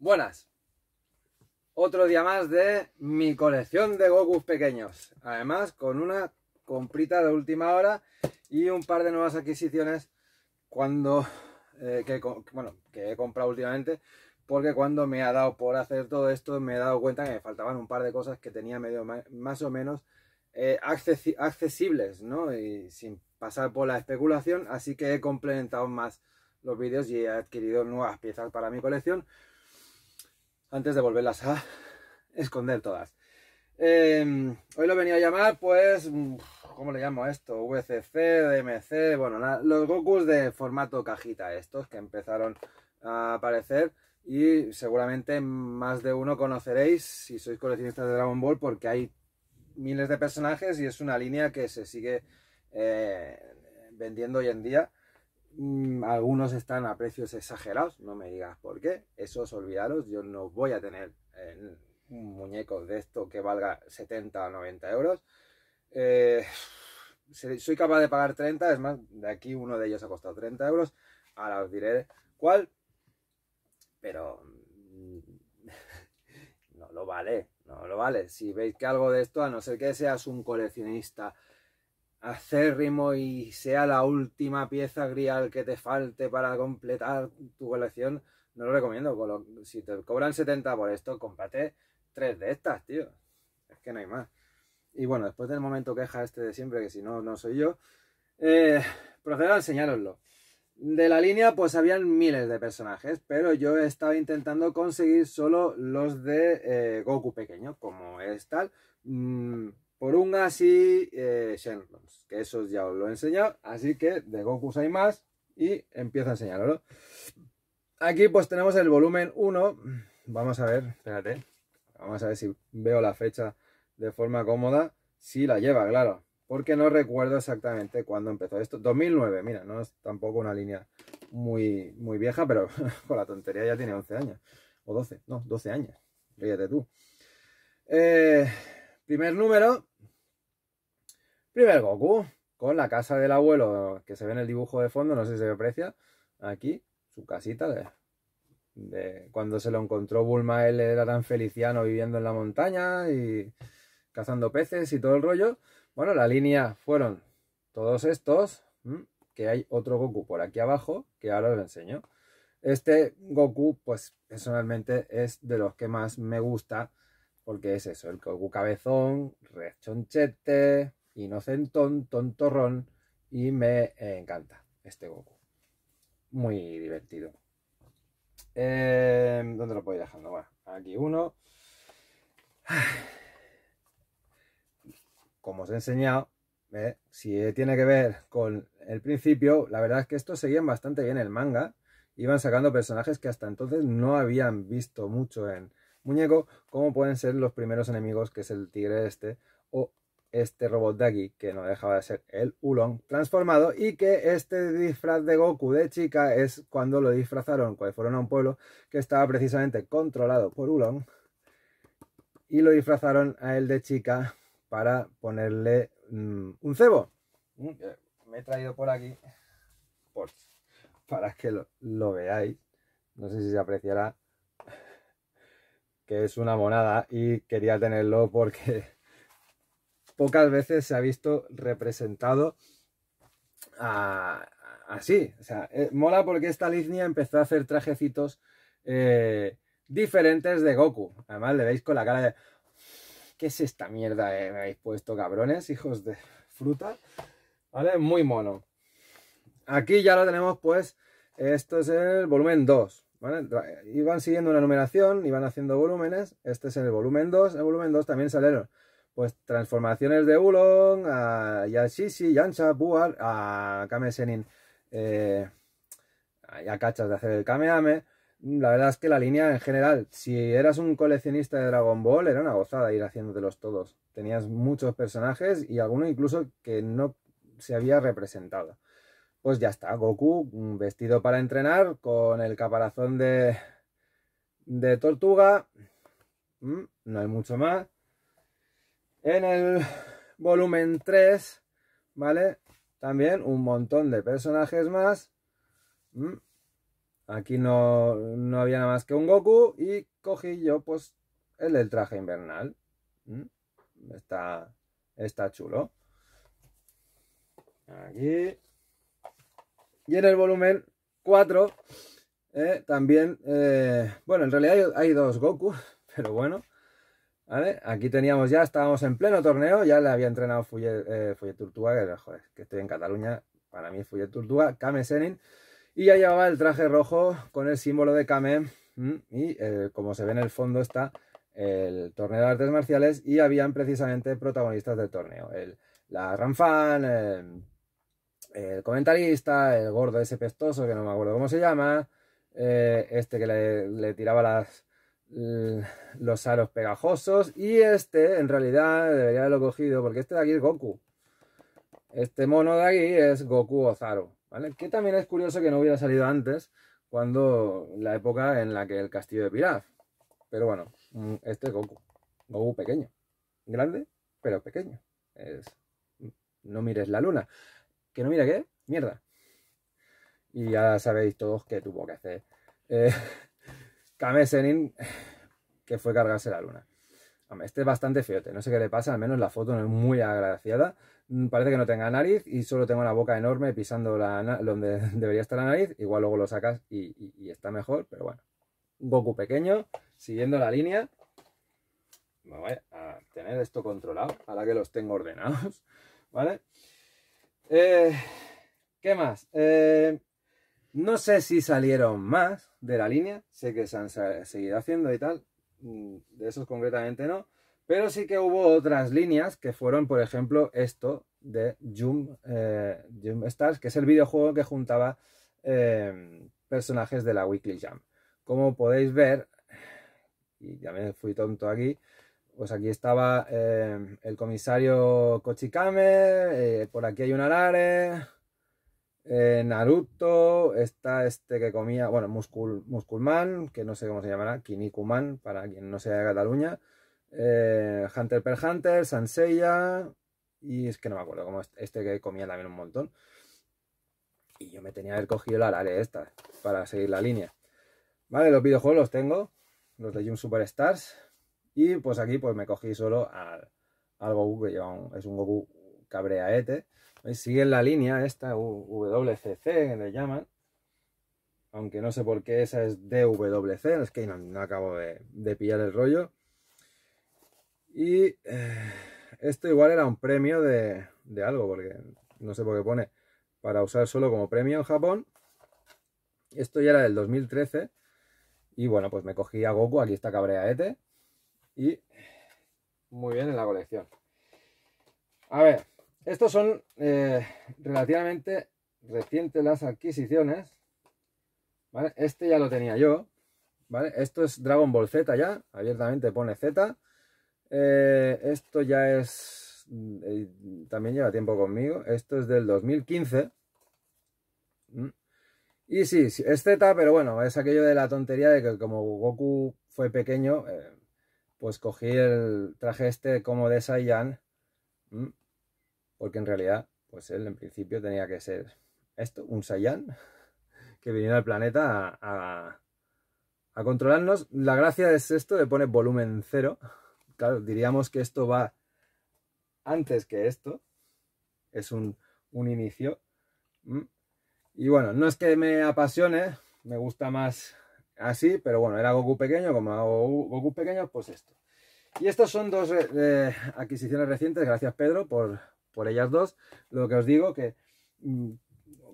Buenas. Otro día más de mi colección de Gokus pequeños. Además, con una comprita de última hora y un par de nuevas adquisiciones cuando eh, que, he comprado últimamente. Porque cuando me ha dado por hacer todo esto, me he dado cuenta que me faltaban un par de cosas que tenía medio más o menos eh, accesibles, ¿no? Y sin pasar por la especulación. Así que he complementado más los vídeos y he adquirido nuevas piezas para mi colección antes de volverlas a esconder todas. Em, hoy lo venía a llamar, pues, ¿cómo le llamo esto? VCC, e DMC, bueno, los Gokus de formato cajita, estos que empezaron a aparecer y seguramente más de uno conoceréis si sois coleccionistas de Dragon Ball porque hay miles de personajes y es una línea que se sigue eh, vendiendo hoy en día Mm, algunos están a precios exagerados, no me digas por qué, eso esos olvidaros, yo no voy a tener eh, un muñeco de esto que valga 70 o 90 euros. Eh, soy capaz de pagar 30, es más, de aquí uno de ellos ha costado 30 euros, ahora os diré cuál, pero mm, no lo vale, no lo vale. Si veis que algo de esto, a no ser que seas un coleccionista, acérrimo y sea la última pieza grial que te falte para completar tu colección, no lo recomiendo. Si te cobran 70 por esto, cómprate tres de estas, tío. Es que no hay más. Y bueno, después del momento queja este de siempre, que si no, no soy yo, eh, procedo a enseñároslo. De la línea, pues habían miles de personajes, pero yo estaba intentando conseguir solo los de eh, Goku pequeño, como es tal. Mm, un y eh, que eso ya os lo he enseñado, así que de Goku hay más y empiezo a enseñarlo. Aquí pues tenemos el volumen 1, vamos a ver, espérate, vamos a ver si veo la fecha de forma cómoda, si la lleva, claro, porque no recuerdo exactamente cuándo empezó esto, 2009, mira, no es tampoco una línea muy, muy vieja, pero con la tontería ya tiene 11 años, o 12, no, 12 años, ríete tú. Eh, primer número, Primer Goku, con la casa del abuelo, que se ve en el dibujo de fondo, no sé si se aprecia, aquí, su casita de, cuando se lo encontró Bulma, él era tan feliciano viviendo en la montaña y cazando peces y todo el rollo. Bueno, la línea fueron todos estos, que hay otro Goku por aquí abajo, que ahora os lo enseño. Este Goku, pues personalmente es de los que más me gusta, porque es eso, el Goku cabezón, chonchete inocentón, tontorrón y me encanta este Goku. Muy divertido. Em, ¿Dónde lo voy dejando? Bueno, aquí uno. Como os he enseñado, ¿eh? si tiene que ver con el principio, la verdad es que estos seguían bastante bien el manga. Iban sacando personajes que hasta entonces no habían visto mucho en muñeco, como pueden ser los primeros enemigos, que es el tigre este, o este robot de aquí, que no dejaba de ser el Ulon transformado, y que este disfraz de Goku de chica es cuando lo disfrazaron, cuando fueron a un pueblo que estaba precisamente controlado por Ulon, y lo disfrazaron a él de chica para ponerle mm, un cebo. Mm, me he traído por aquí para que lo veáis. No sé si se apreciará que es una monada y quería tenerlo porque pocas veces se ha visto representado así. O sea, eh, mola porque esta línea empezó a hacer trajecitos eh, diferentes de Goku. Además, le veis con la cara de. ¿Qué es esta mierda eh? me habéis puesto, cabrones, hijos de fruta? ¿Vale? Muy mono. Aquí ya lo tenemos, pues. Esto es el volumen 2. ¿vale? Iban siguiendo una numeración, iban haciendo volúmenes. Este es el volumen 2. El volumen 2 también salieron pues transformaciones de Ulong a Yashishi, Yansha, Buar, a Kame Senin eh, a cachas de hacer el Kameame. La verdad es que la línea en general, si eras un coleccionista de Dragon Ball, era una gozada ir haciéndotelos todos. Tenías muchos personajes y alguno incluso que no se había representado. Pues ya está, Goku mm, vestido para entrenar con el caparazón de, de tortuga. Mm, no hay mucho más en el volumen 3, ¿vale? También un montón de personajes más. Mm. Aquí no, había nada más que un Goku y cogí yo pues el del traje invernal. Mm. Está, está chulo. Aquí. Y en el volumen 4 eh, también, eh, bueno, en realidad hay, dos Goku, pero bueno. Aquí teníamos ya, estábamos en pleno torneo, ya le había entrenado Fuller eh, que, joder, que estoy en Cataluña, para mí es Tortuga, Kame Senin, y ya llevaba el traje rojo con el símbolo de Kame, y eh, como se ve en el fondo está el torneo de artes marciales, y habían precisamente protagonistas del torneo, la Ranfan, el, em, el comentarista, el gordo ese pestoso, que no me acuerdo cómo se llama, eh, este que le tiraba las eh, los aros pegajosos. Y este, en realidad, debería haberlo cogido, porque este de aquí es Goku. Este mono de aquí es Goku Ozaro, ¿vale? Que también es curioso que no hubiera salido antes, cuando la época en la que el castillo de Pilaf. Pero bueno, mm, este es Goku. Goku pequeño. Grande, pero pequeño. Es... Mm, no mires la luna. ¿Que no mira qué? Mierda. Y ya sabéis todos qué tuvo que hacer. Eh... A que fue cargarse la luna. Este es bastante feote, no sé qué le pasa, al menos la foto no es muy agraciada. Mm, parece que no tenga nariz y solo tengo una boca enorme pisando la donde debería estar la nariz. Igual luego lo sacas y, está mejor, pero bueno. Goku pequeño, siguiendo la línea. Me a tener esto controlado, a la que los tengo ordenados, ¿vale? Eh, ¿Qué más? Eh, no sé si salieron más de la línea, sé que se han seguido haciendo y tal, mm, de esos concretamente no, pero sí que hubo otras líneas que fueron, por ejemplo, esto de Jump eh, Stars, que es el videojuego que juntaba em, personajes de la Weekly Jam. Como podéis ver, y ya me fui tonto aquí, pues aquí estaba em, el comisario Kochikame, eh, por aquí hay un alare, eh, Naruto, está este que comía, bueno, Muscul, Musculman, que no sé cómo se llamará, Kinikuman, para quien no sea de Cataluña, eh, Hunter per Hunter, Sanseya, y es que no me acuerdo cómo este que comía también un montón. Y yo me tenía que haber cogido la Lare esta, para seguir la línea. Vale, los videojuegos los tengo, los de Jump Superstars, y pues aquí pues me cogí solo al, Goku, que lleva es un Goku cabreaete, Sigue en la línea esta, WCC, que le llaman. Aunque no sé por qué esa es DWC, es que no, acabo de, pillar el rollo. Y eh, esto igual era un premio de, algo, porque no sé por qué pone para usar solo como premio en Japón. Esto ya era del 2013. Y bueno, pues me cogí a Goku, aquí está Cabreaete. Y muy bien en la colección. A ver, estos son eh, relativamente recientes las adquisiciones. Este ya lo tenía yo. Esto es Dragon Ball Z ya. Abiertamente pone Z. Eh, esto ya es... Mm, eh, también lleva tiempo conmigo. Esto es del 2015. Mm. Y sí, es Z, pero bueno, es aquello de la tontería de que como Goku fue pequeño, pues cogí el traje este como de Saiyan. Mm, porque en realidad, pues él en principio tenía que ser esto, un Saiyan, que viniera al planeta a, controlarnos. La gracia es esto, le pone volumen cero. Claro, diríamos que esto va antes que esto. Es un, inicio. Mm. Y bueno, no es que me apasione, me gusta más así, pero bueno, era Goku pequeño, como Goku pequeño, pues esto. Y estas son dos eh, adquisiciones recientes, gracias Pedro por, por ellas dos. Lo que os digo que mm,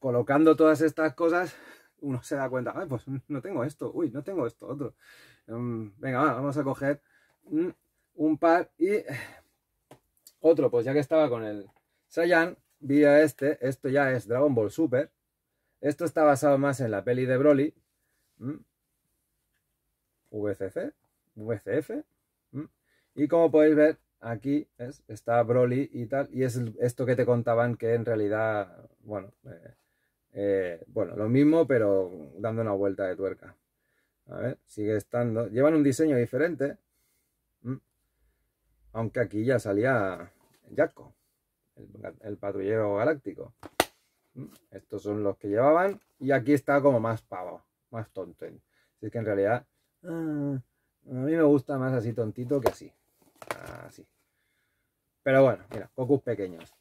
colocando todas estas cosas, uno se da cuenta, pues no tengo esto, uy, no tengo esto, otro. Mm, venga, vamos a coger mm, un par y otro, pues ya que estaba con el Saiyan, vi a este, esto ya es Dragon Ball Super. Esto está basado más en la peli de Broly. VCC, VCF. Y como podéis ver, aquí está Broly y tal, y es esto que te contaban que en realidad, bueno, eh, eh, bueno, lo mismo, pero dando una vuelta de tuerca. A ver, sigue estando. Llevan un diseño diferente. Aunque aquí ya salía Jacko, el, el patrullero galáctico. Estos son los que llevaban. Y aquí está como más pavo, más tonto. Así que en realidad, ah, a mí me gusta más así tontito que así así. Pero bueno, mira, Cocus pequeños.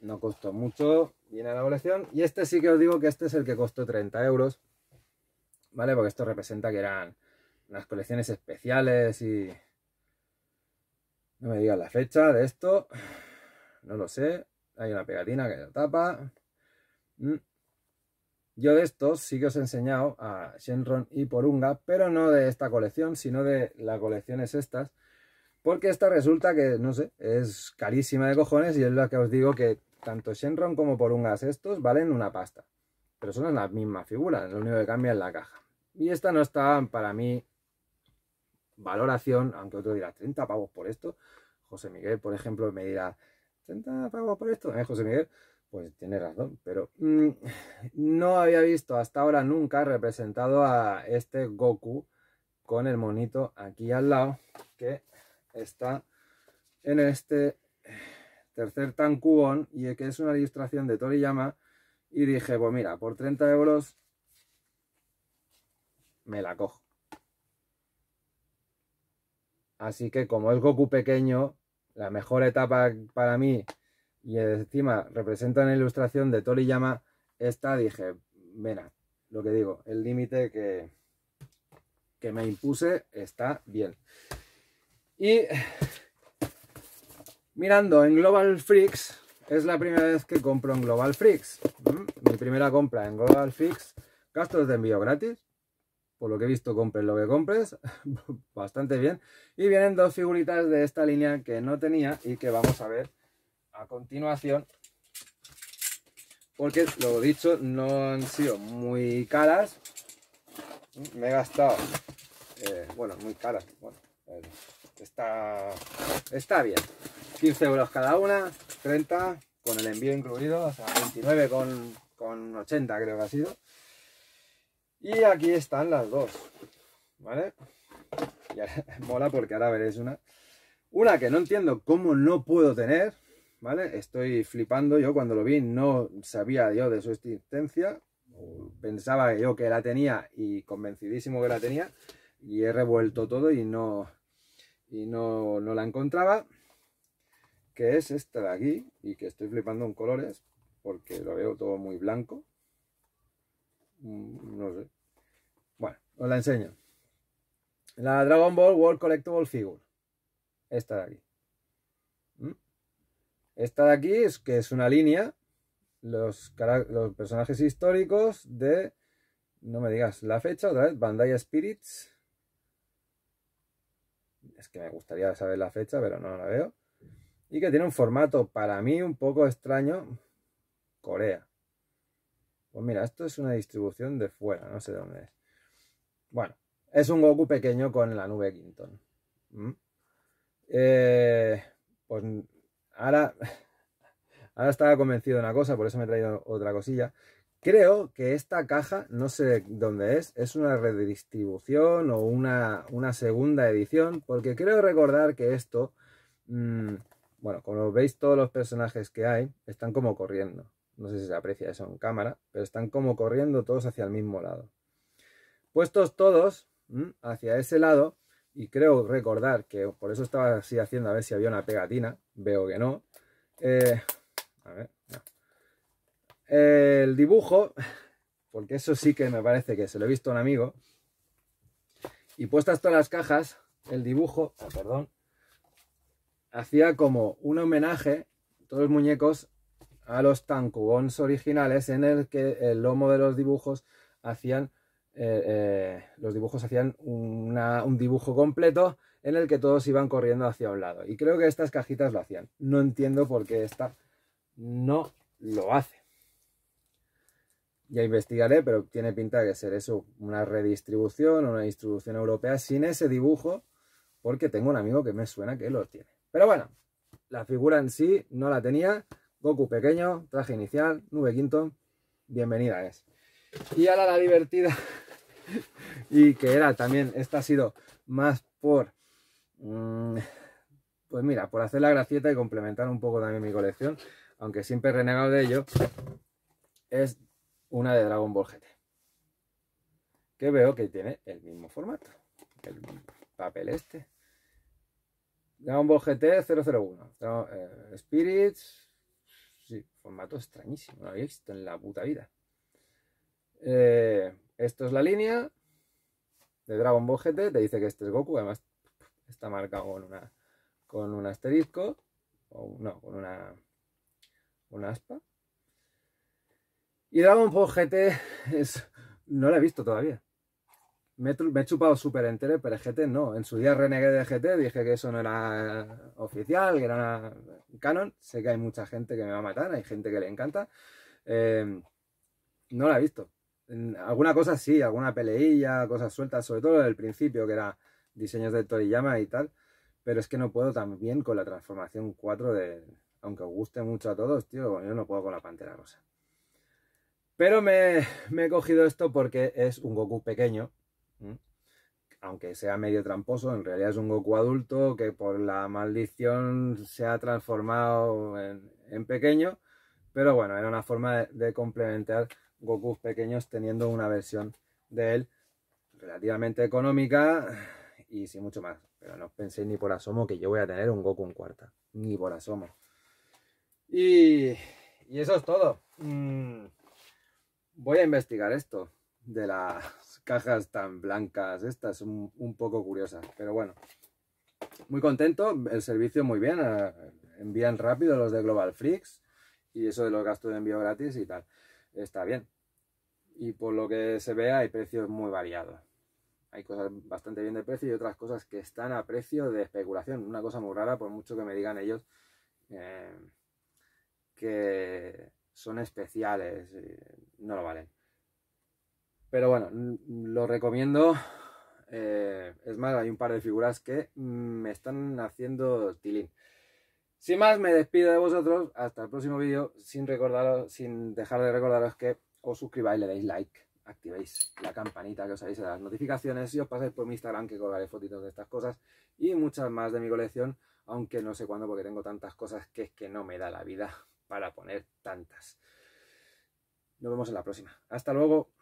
No costó mucho, viene la colección. Y este sí que os digo que este es el que costó 30 euros. ¿Vale? Porque esto representa que eran las colecciones especiales y... No me digas la fecha de esto. No lo sé. Hay una pegatina que la tapa. Mm. Yo de estos sí que os he enseñado a Shenron y Porunga, pero no de esta colección, sino de las colecciones estas, porque esta resulta que, no sé, es carísima de cojones y es la que os digo que tanto Shenron como Porungas estos valen una pasta. Pero son las mismas figuras, lo único que cambia es la caja. Y esta no está, para mí, valoración, aunque otro dirá 30 pavos por esto. José Miguel, por ejemplo, me dirá 30 pavos por esto. ¿eh, José Miguel? Pues tiene razón, pero mm, no había visto hasta ahora nunca representado a este Goku con el monito aquí al lado, que está en este tercer tankubon y que es una ilustración de Toriyama y dije, pues mira, por 30 euros me la cojo. Así que como es Goku pequeño, la mejor etapa para mí y encima representa una ilustración de Toriyama, esta dije, mira, lo que digo, el límite que, que me impuse está bien. Y mirando en Global Freaks, es la primera vez que compro en Global Freaks. Mi primera compra en Global Freaks, gastos de envío gratis. Por lo que he visto, compres lo que compres. Bastante bien. Y vienen dos figuritas de esta línea que no tenía y que vamos a ver a continuación. Porque, lo dicho, no han sido muy caras. Me he gastado, eh, bueno, muy caras. Bueno, está, está bien. 15 euros cada una, 30 con el envío incluido, o sea, 29 con, creo que ha sido. Y aquí están las dos, ¿vale? mola porque ahora veréis una. Una que no entiendo cómo no puedo tener, ¿vale? Estoy flipando, yo cuando lo vi no sabía yo de su existencia, pensaba yo que la tenía y convencidísimo que la tenía, y he revuelto todo y no, y no, la encontraba, que es esta de aquí, y que estoy flipando en colores, porque lo veo todo muy blanco. Mm, no sé. Bueno, os la enseño. La Dragon Ball World Collectible Figure. Esta de aquí. ¿Mm? Esta de aquí es que es una línea. Los, los personajes históricos de. No me digas la fecha otra vez. Bandai Spirits que me gustaría saber la fecha, pero no la veo. Y que tiene un formato para mí un poco extraño, Corea. Pues mira, esto es una distribución de fuera, no sé dónde es. Bueno, es un Goku pequeño con la nube Quinton. ¿Mm? Eh, pues ahora, ahora estaba convencido de una cosa, por eso me he traído otra cosilla. Creo que esta caja, no sé dónde es, es una redistribución o una, segunda edición, porque creo recordar que esto, mm, bueno, como veis todos los personajes que hay, están como corriendo. No sé si se aprecia eso en cámara, pero están como corriendo todos hacia el mismo lado. Puestos todos mm, hacia ese lado, y creo recordar que por eso estaba así haciendo a ver si había una pegatina, veo que no. Eh, a ver, no el dibujo, porque eso sí que me parece que se lo he visto a un amigo, y puestas todas las cajas, el dibujo, ah, perdón, hacía como un homenaje, todos los muñecos, a los tankubons originales, en el que el lomo de los dibujos hacían, eh, eh, los dibujos hacían un dibujo completo en el que todos iban corriendo hacia un lado. Y creo que estas cajitas lo hacían. No entiendo por qué esta no lo hace ya investigaré, pero tiene pinta de ser eso, una redistribución, una distribución europea sin ese dibujo, porque tengo un amigo que me suena que lo tiene. Pero bueno, la figura en sí no la tenía. Goku pequeño, traje inicial, nube quinto, bienvenida es. Y ahora la divertida, y que era también, esta ha sido más por, mm, pues mira, por hacer la gracieta y complementar un poco también mi colección, aunque siempre he renegado de ello, es una de Dragon Ball GT. Que veo que tiene el mismo formato. El papel este. Dragon Ball GT 001. Eh, Spirits. Sí, formato extrañísimo. No había visto en la puta vida. Eh, esto es la línea de Dragon Ball GT. Te dice que este es Goku. Además, está marcado con una con un asterisco. O no, con una, una aspa. Y Dragon Ball GT es... no la he visto todavía. Me he, chupado súper entero, pero GT no. En su día renegué de GT, dije que eso no era oficial, que era canon. Sé que hay mucha gente que me va a matar, hay gente que le encanta. Em, no la he visto. Alguna cosa sí, alguna peleilla, cosas sueltas, sobre todo del principio, que era diseños de Toriyama y tal. Pero es que no puedo también con la transformación 4 de... Aunque os guste mucho a todos, tío, yo no puedo con la Pantera Rosa. Pero me, he cogido esto porque es un Goku pequeño, aunque sea medio tramposo, en realidad es un Goku adulto que por la maldición se ha transformado en, pequeño, pero bueno, era una forma de, complementar Gokus pequeños teniendo una versión de él relativamente económica y sin mucho más. Pero no penséis ni por asomo que yo voy a tener un Goku en cuarta, ni por asomo. Y, eso es todo. Mm voy a investigar esto de las cajas tan blancas. Estas son un poco curiosas, pero bueno. Muy contento, el servicio muy bien. Eh, envían rápido los de Global Freaks y eso de los gastos de envío gratis y tal. Está bien. Y por lo que se ve hay precios muy variados. Hay cosas bastante bien de precio y otras cosas que están a precio de especulación. Una cosa muy rara, por mucho que me digan ellos eh, que son especiales. Eh, no lo valen. Pero bueno, lo recomiendo. Eh, es más, hay un par de figuras que me están haciendo tilín. Sin más, me despido de vosotros. Hasta el próximo vídeo. Sin, recordaros, sin dejar de recordaros que os suscribáis, le deis like, activéis la campanita que os avise de las notificaciones y os pasáis por mi Instagram que colgaré fotitos de estas cosas y muchas más de mi colección. Aunque no sé cuándo porque tengo tantas cosas que es que no me da la vida para poner tantas. Nos vemos en la próxima. Hasta luego.